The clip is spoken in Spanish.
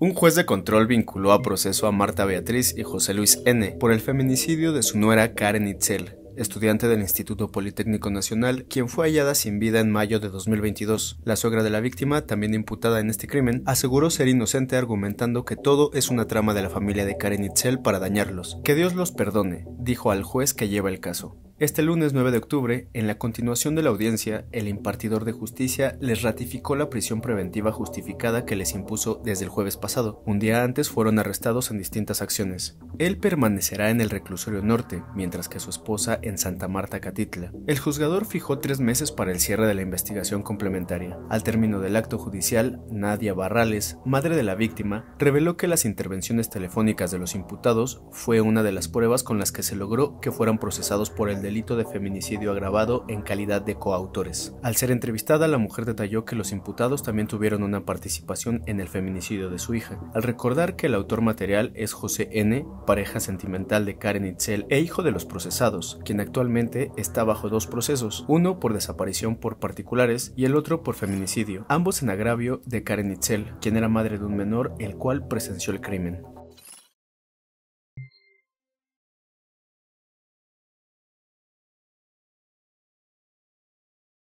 Un juez de control vinculó a proceso a Marta Beatriz y José Luis N. por el feminicidio de su nuera Karen Itzel, estudiante del Instituto Politécnico Nacional, quien fue hallada sin vida en mayo de 2022. La suegra de la víctima, también imputada en este crimen, aseguró ser inocente argumentando que todo es una trama de la familia de Karen Itzel para dañarlos. Que Dios los perdone, dijo al juez que lleva el caso. Este lunes 9 de octubre, en la continuación de la audiencia, el impartidor de justicia les ratificó la prisión preventiva justificada que les impuso desde el jueves pasado. Un día antes fueron arrestados en distintas acciones. Él permanecerá en el reclusorio norte, mientras que su esposa en Santa Marta Catitla. El juzgador fijó tres meses para el cierre de la investigación complementaria. Al término del acto judicial, Nadia Barrales, madre de la víctima, reveló que las intervenciones telefónicas de los imputados fue una de las pruebas con las que se logró que fueran procesados por el delito de feminicidio agravado en calidad de coautores. Al ser entrevistada, la mujer detalló que los imputados también tuvieron una participación en el feminicidio de su hija, al recordar que el autor material es José N., pareja sentimental de Karen Itzel e hijo de los procesados, quien actualmente está bajo dos procesos, uno por desaparición por particulares y el otro por feminicidio, ambos en agravio de Karen Itzel, quien era madre de un menor el cual presenció el crimen.